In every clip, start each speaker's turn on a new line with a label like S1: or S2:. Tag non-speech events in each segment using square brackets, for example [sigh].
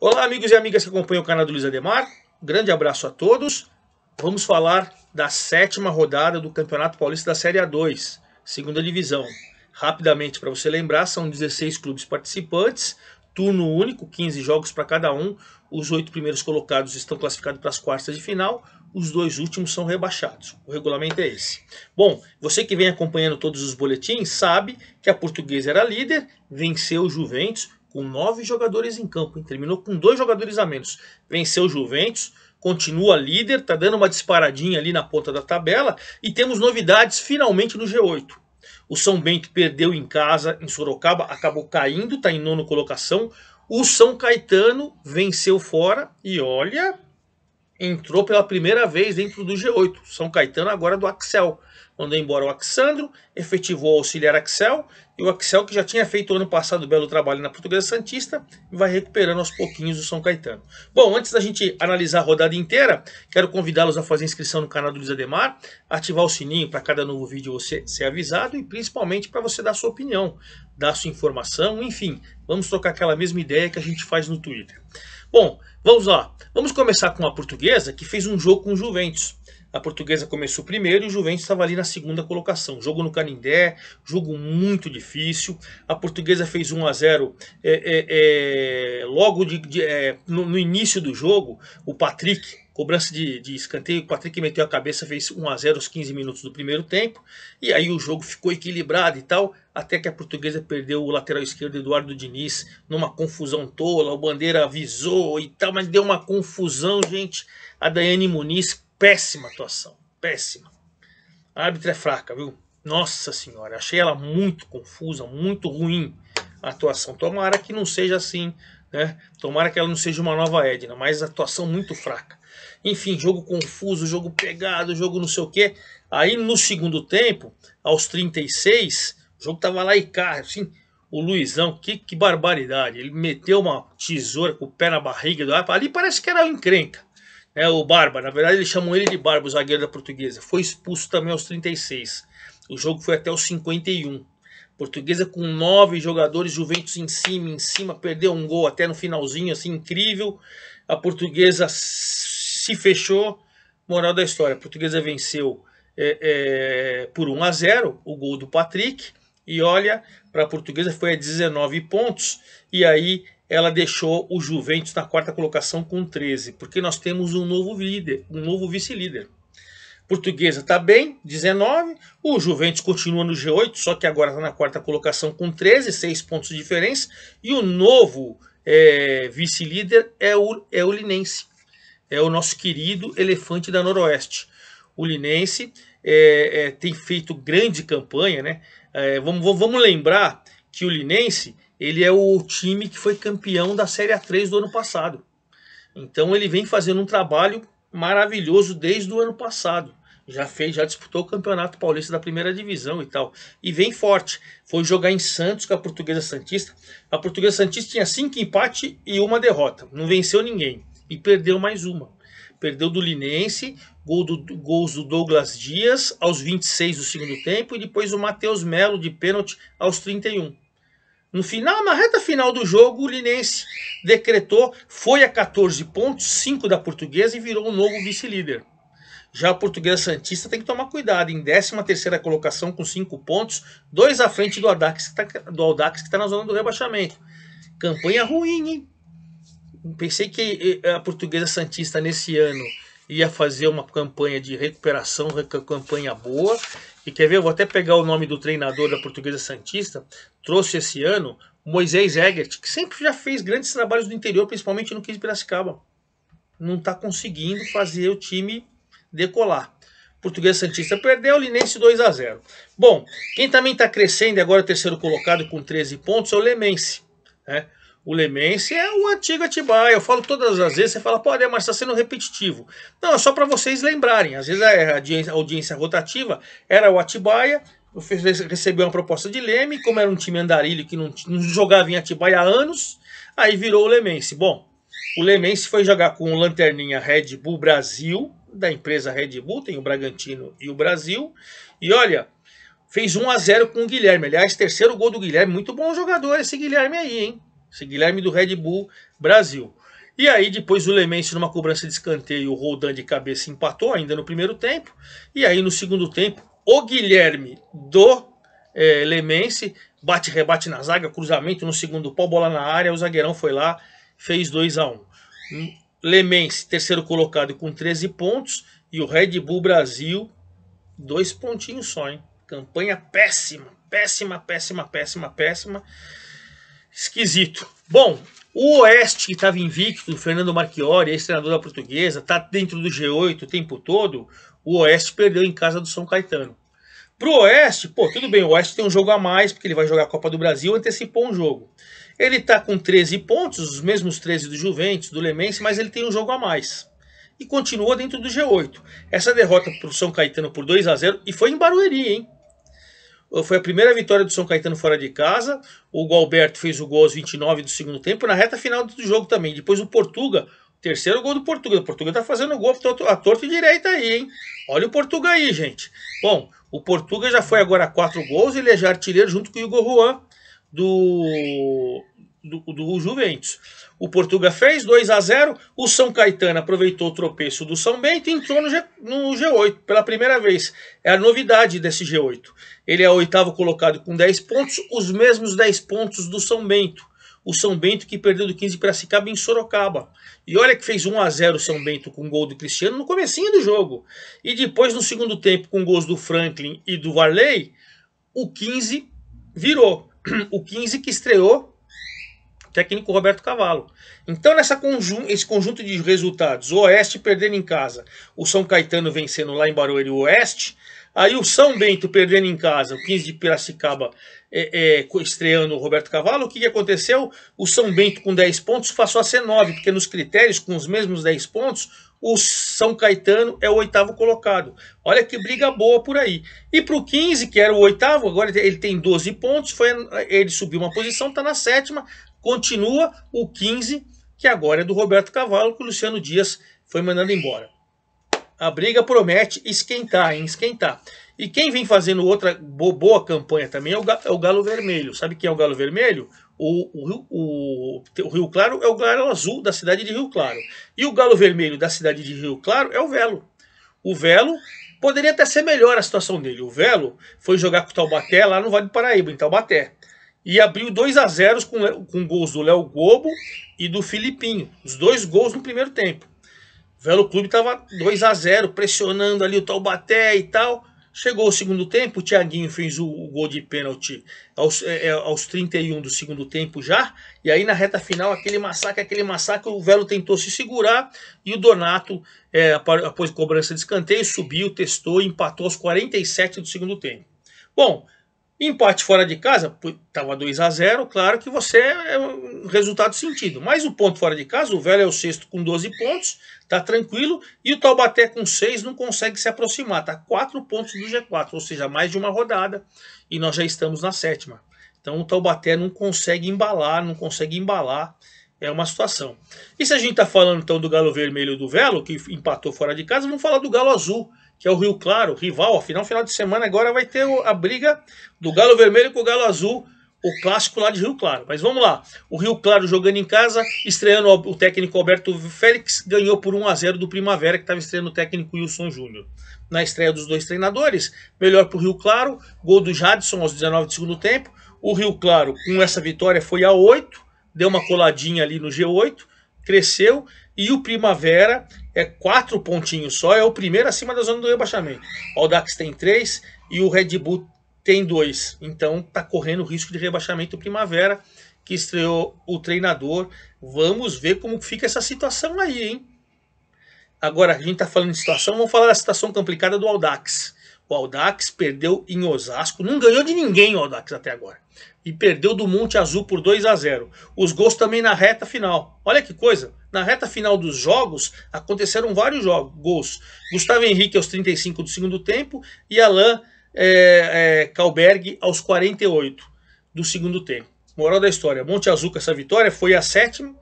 S1: Olá, amigos e amigas que acompanham o canal do Luiz Ademar. Grande abraço a todos. Vamos falar da sétima rodada do Campeonato Paulista da Série A2, segunda divisão. Rapidamente, para você lembrar, são 16 clubes participantes, turno único, 15 jogos para cada um. Os oito primeiros colocados estão classificados para as quartas de final, os dois últimos são rebaixados. O regulamento é esse. Bom, você que vem acompanhando todos os boletins sabe que a Portuguesa era líder, venceu o Juventus, com nove jogadores em campo, hein? terminou com dois jogadores a menos. Venceu o Juventus, continua líder, está dando uma disparadinha ali na ponta da tabela e temos novidades finalmente no G8. O São Bento perdeu em casa, em Sorocaba, acabou caindo, está em nono colocação. O São Caetano venceu fora e olha, entrou pela primeira vez dentro do G8. São Caetano agora do Axel mandou embora o Axandro, efetivou o auxiliar Axel, e o Axel, que já tinha feito ano passado um belo trabalho na Portuguesa Santista, vai recuperando aos pouquinhos o São Caetano. Bom, antes da gente analisar a rodada inteira, quero convidá-los a fazer inscrição no canal do Luiz Ademar, ativar o sininho para cada novo vídeo você ser avisado e principalmente para você dar sua opinião, dar sua informação, enfim, vamos trocar aquela mesma ideia que a gente faz no Twitter. Bom, vamos lá. Vamos começar com a portuguesa que fez um jogo com o Juventus. A portuguesa começou primeiro e o Juventus estava ali na segunda colocação. Jogo no Canindé, jogo muito difícil. A portuguesa fez 1 a 0 é, é, é, logo de, de, é, no, no, início do jogo. O Patrick, cobrança de, de escanteio, o Patrick meteu a cabeça, fez 1 a 0 aos 15 minutos do primeiro tempo. E aí o jogo ficou equilibrado e tal, até que a portuguesa perdeu o lateral esquerdo Eduardo Diniz numa confusão tola. O Bandeira avisou e tal, mas deu uma confusão, gente. A Daiane Muniz péssima atuação. Péssima. A árbitra é fraca, viu? Nossa senhora, achei ela muito confusa, muito ruim a atuação. Tomara que não seja assim, né? Tomara que ela não seja uma nova Edna, mas atuação muito fraca. Enfim, jogo confuso, jogo pegado, jogo não sei o quê. Aí no segundo tempo, aos 36, o jogo tava lá e cara, assim, o Luizão, que, que barbaridade. Ele meteu uma tesoura com o pé na barriga do árbitro. Ali parece que era encrenca. É o Barba, na verdade eles chamam ele de Barba, o zagueiro da Portuguesa. Foi expulso também aos 36. O jogo foi até os 51. Portuguesa com nove jogadores, Juventus em cima, em cima, perdeu um gol até no finalzinho, assim, incrível. A Portuguesa se fechou. Moral da história: a Portuguesa venceu é, é, por 1 a 0 o gol do Patrick. E olha, para a Portuguesa foi a 19 pontos. E aí ela deixou o Juventus na quarta colocação com 13, porque nós temos um novo líder, um novo vice-líder. Portuguesa está bem, 19. O Juventus continua no G8, só que agora está na quarta colocação com 13, 6 pontos de diferença. E o novo é, vice-líder é o, é o Linense, é o nosso querido elefante da Noroeste. O Linense é, é, tem feito grande campanha, né? É, vamos, vamos lembrar que o Linense ele é o time que foi campeão da Série A3 do ano passado. Então ele vem fazendo um trabalho maravilhoso desde o ano passado. Já fez, já disputou o Campeonato Paulista da Primeira Divisão e tal. E vem forte. Foi jogar em Santos com a Portuguesa Santista. A Portuguesa Santista tinha cinco empates e uma derrota. Não venceu ninguém. E perdeu mais uma. Perdeu do Linense, gol do, gols do Douglas Dias aos 26 do segundo tempo e depois o Matheus Melo de pênalti aos 31. No final, na reta final do jogo, o Linense decretou, foi a 14 pontos, 5 da Portuguesa e virou o novo vice-líder. Já a Portuguesa Santista tem que tomar cuidado, em 13ª colocação com 5 pontos, dois à frente do Aldax que está tá na zona do rebaixamento. Campanha ruim, hein? Pensei que eh, eh, a Portuguesa Santista nesse ano ia fazer uma campanha de recuperação, uma campanha boa, e quer ver? Eu vou até pegar o nome do treinador da Portuguesa Santista. Trouxe esse ano Moisés Egert, que sempre já fez grandes trabalhos no interior, principalmente no 15 Piracicaba. Não está conseguindo fazer o time decolar. Portuguesa Santista perdeu, Linense 2 a 0 Bom, quem também está crescendo agora, é terceiro colocado com 13 pontos, é o Lemense. Né? O Lemense é o antigo Atibaia. Eu falo todas as vezes, você fala, pô, mas está sendo repetitivo. Não, é só para vocês lembrarem. Às vezes a audiência, a audiência rotativa era o Atibaia, recebeu uma proposta de Leme, como era um time andarilho que não, não jogava em Atibaia há anos, aí virou o Lemense. Bom, o Lemense foi jogar com o Lanterninha Red Bull Brasil, da empresa Red Bull, tem o Bragantino e o Brasil. E olha, fez 1 a 0 com o Guilherme. Aliás, terceiro gol do Guilherme. Muito bom jogador esse Guilherme aí, hein? Esse Guilherme do Red Bull Brasil. E aí depois o Lemense numa cobrança de escanteio, o Roldan de cabeça empatou ainda no primeiro tempo. E aí no segundo tempo, o Guilherme do é, eh, Lemense bate rebate na zaga, cruzamento no segundo pau, bola na área, o zagueirão foi lá, fez 2 a 1. Um. Lemense terceiro colocado com 13 pontos e o Red Bull Brasil dois pontinhos só, hein? Campanha péssima, péssima, péssima, péssima, péssima esquisito. Bom, o Oeste, que estava invicto, Fernando Marchiori, ex-treinador da portuguesa, está dentro do G8 o tempo todo, o Oeste perdeu em casa do São Caetano. Pro Oeste, pô, tudo bem, o Oeste tem um jogo a mais, porque ele vai jogar a Copa do Brasil, antecipou um jogo. Ele está com 13 pontos, os mesmos 13 do Juventus, do Lemense, mas ele tem um jogo a mais. E continua dentro do G8. Essa derrota pro São Caetano por 2 a 0 e foi em Barueri, hein? foi a primeira vitória do São Caetano fora de casa. O Gualberto fez o gol aos 29 do segundo tempo, na reta final do jogo também. Depois o Portuga, terceiro gol do Portuga. O Portuga tá fazendo gol a torta e direita aí, hein? Olha o Portuga aí, gente. Bom, o Portuga já foi agora a quatro gols, ele é já artilheiro junto com o Igor Juan do do, do Juventus. O Portuga fez 2 a 0 o São Caetano aproveitou o tropeço do São Bento e entrou no, G, no G8 pela primeira vez. É a novidade desse G8. Ele é o oitavo colocado com 10 pontos, os mesmos 10 pontos do São Bento. O São Bento que perdeu do 15 para Piracicaba em Sorocaba. E olha que fez 1 a 0 o São Bento com gol do Cristiano no comecinho do jogo. E depois no segundo tempo com gols do Franklin e do Varley, o 15 virou. [clears throat] O 15 que estreou técnico Roberto Cavalo. Então, nessa conjun esse conjunto de resultados, o Oeste perdendo em casa, o São Caetano vencendo lá em Barueri o Oeste, aí o São Bento perdendo em casa, o 15 de Piracicaba é, é, estreando o Roberto Cavalo, o que, que aconteceu? O São Bento com 10 pontos passou a ser 9, porque nos critérios, com os mesmos 10 pontos, o São Caetano é o oitavo colocado. Olha que briga boa por aí. E para o 15, que era o oitavo, agora ele tem 12 pontos, foi, ele subiu uma posição, está na sétima, Continua o 15, que agora é do Roberto Cavalo, que o Luciano Dias foi mandando embora. A briga promete esquentar, hein? Esquentar. E quem vem fazendo outra boa campanha também é o, é o Galo Vermelho. Sabe quem é o Galo Vermelho? O, o, o, o, Rio Claro é o Galo Azul da cidade de Rio Claro. E o Galo Vermelho da cidade de Rio Claro é o Velo. O Velo poderia até ser melhor a situação dele. O Velo foi jogar com o Taubaté lá no Vale do Paraíba, em Taubaté e abriu 2 a 0 com, com gols do Léo Gobo e do Filipinho. Os dois gols no primeiro tempo. O Velo Clube estava 2 a 0 pressionando ali o Taubaté e tal. Chegou o segundo tempo, o Thiaguinho fez o, o gol de pênalti aos, é, é aos 31 do segundo tempo já. E aí na reta final, aquele massacre, aquele massacre, o Velo tentou se segurar e o Donato, é, após cobrança de escanteio, subiu, testou e empatou aos 47 do segundo tempo. Bom, Empate fora de casa, estava 2 a 0 claro que você é um resultado sentido. Mas o ponto fora de casa, o Velho é o sexto com 12 pontos, está tranquilo, e o Taubaté com 6 não consegue se aproximar, está 4 pontos do G4, ou seja, mais de uma rodada, e nós já estamos na sétima. Então o Taubaté não consegue embalar, não consegue embalar, é uma situação. E se a gente está falando então do Galo Vermelho e do Velo, que empatou fora de casa, vamos falar do Galo Azul, que é o Rio Claro, rival. Afinal, final de semana agora vai ter a briga do Galo Vermelho com o Galo Azul, o clássico lá de Rio Claro. Mas vamos lá. O Rio Claro jogando em casa, estreando o técnico Alberto Félix, ganhou por 1 a 0 do Primavera, que estava estreando o técnico Wilson Júnior. Na estreia dos dois treinadores, melhor para o Rio Claro, gol do Jadson aos 19 de segundo tempo. O Rio Claro, com essa vitória, foi a 8, deu uma coladinha ali no G8, cresceu. E o Primavera, é quatro pontinhos só, é o primeiro acima da zona do rebaixamento. O Audax tem três e o Red Bull tem dois. Então tá correndo risco de rebaixamento primavera, que estreou o treinador. Vamos ver como fica essa situação aí, hein? Agora, a gente tá falando de situação, vamos falar da situação complicada do Audax. O Audax perdeu em Osasco, não ganhou de ninguém o Audax até agora. E perdeu do Monte Azul por 2 a 0. Os gols também na reta final. Olha que coisa. Na reta final dos jogos, aconteceram vários jogos, gols. Gustavo Henrique aos 35 do segundo tempo e Alain é, é, Calberg aos 48 do segundo tempo. Moral da história, Monte Azul com essa vitória foi a sétima,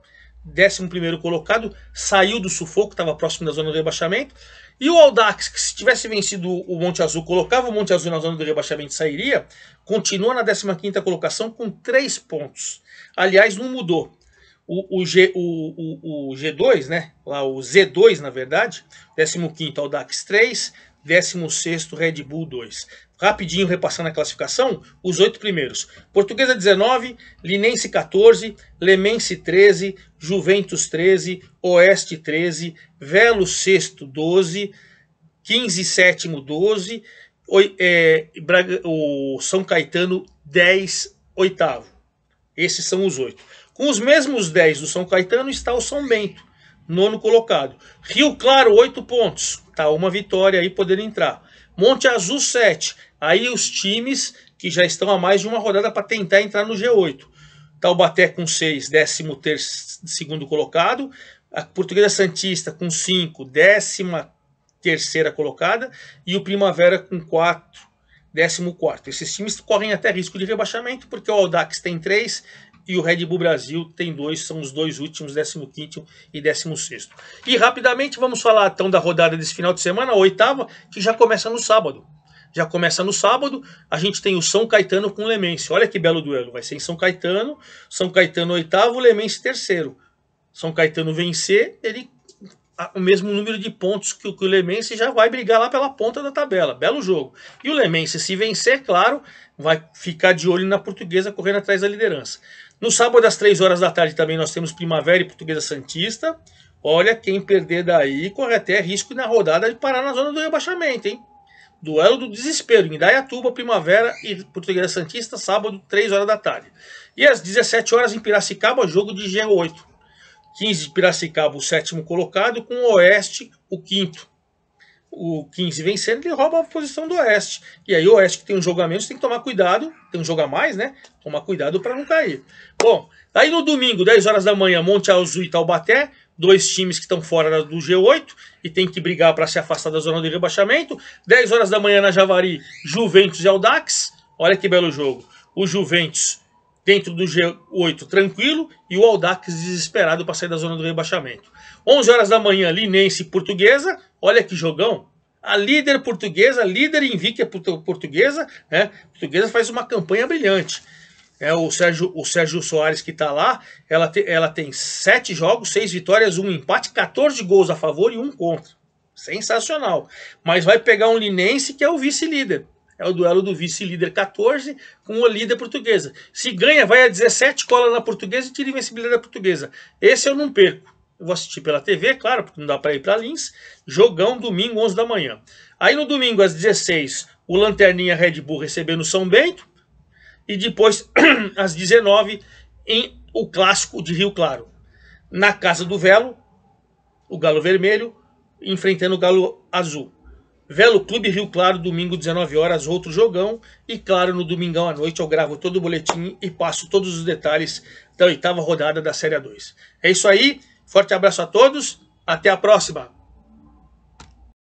S1: décimo primeiro colocado, saiu do sufoco, estava próximo da zona do rebaixamento. E o Aldax, que se tivesse vencido o Monte Azul, colocava o Monte Azul na zona do rebaixamento sairia, continua na 15 quinta colocação com 3 pontos. Aliás, não mudou. O, o, G, o, o, o G2, né? Lá, o Z2, na verdade, 15 ao DAX 3, 16 Red Bull 2. Rapidinho repassando a classificação, os oito primeiros: Portuguesa 19, Linense 14, Lemense 13, Juventus 13, Oeste 13, Velo 6 12, 15 sétimo 12, o, é, Braga, o São Caetano 10 oitavo. Esses são os oito. Com os mesmos 10 do São Caetano está o São Bento, nono colocado. Rio Claro, 8 pontos. Está uma vitória aí podendo entrar. Monte Azul, 7. Aí os times que já estão a mais de uma rodada para tentar entrar no G8. Taubaté com 6, 13 segundo colocado. A Portuguesa Santista com 5, 13 colocada. E o Primavera com 4, 14. Esses times correm até risco de rebaixamento, porque o Aldax tem 3 e o Red Bull Brasil tem dois, são os dois últimos, 15 e 16. E rapidamente vamos falar então da rodada desse final de semana, a oitava, que já começa no sábado. Já começa no sábado, a gente tem o São Caetano com o Lemense. Olha que belo duelo, vai ser em São Caetano, São Caetano oitavo, Lemense terceiro. São Caetano vencer, ele o mesmo número de pontos que, o Lemense já vai brigar lá pela ponta da tabela. Belo jogo. E o Lemense, se vencer, claro, vai ficar de olho na portuguesa correndo atrás da liderança. No sábado, às três horas da tarde, também nós temos Primavera e Portuguesa Santista. Olha, quem perder daí corre até risco na rodada de parar na zona do rebaixamento, hein? Duelo do desespero, em Indaiatuba, Primavera e Portuguesa Santista, sábado, 3 horas da tarde. E às 17 horas em Piracicaba, jogo de G8. 15 de Piracicaba, o sétimo colocado, com o Oeste, o quinto o 15 vencendo, ele rouba a posição do Oeste. E aí o Oeste que tem um jogo a menos tem que tomar cuidado, tem um jogo a mais, né? Tomar cuidado para não cair. Bom, aí no domingo, 10 horas da manhã, Monte Azul e Taubaté, dois times que estão fora do G8 e tem que brigar para se afastar da zona de rebaixamento. 10 horas da manhã na Javari, Juventus e Aldax. Olha que belo jogo. O Juventus dentro do G8 tranquilo e o Aldax desesperado para sair da zona do rebaixamento. 11 horas da manhã, Linense Portuguesa. Olha que jogão. A líder portuguesa, líder invicta portuguesa, né? Portuguesa faz uma campanha brilhante. É o Sérgio, o Sérgio Soares que está lá, ela, te, ela tem sete jogos, seis vitórias, um empate, 14 gols a favor e um contra. Sensacional. Mas vai pegar um Linense que é o vice-líder. É o duelo do vice-líder 14 com a líder portuguesa. Se ganha, vai a 17, cola na portuguesa e tira a invencibilidade da portuguesa. Esse eu não perco eu vou assistir pela TV, é claro, porque não dá para ir para Lins. Jogão domingo, 11 da manhã. Aí no domingo, às 16, o Lanterninha Red Bull recebendo São Bento. E depois, [clears throat] às 19, em o clássico de Rio Claro. Na Casa do Velo, o Galo Vermelho enfrentando o Galo Azul. Velo Clube Rio Claro, domingo 19 horas, outro jogão. E claro, no domingão à noite eu gravo todo o boletim e passo todos os detalhes da oitava rodada da Série 2. É isso aí. Forte abraço a todos, até a próxima!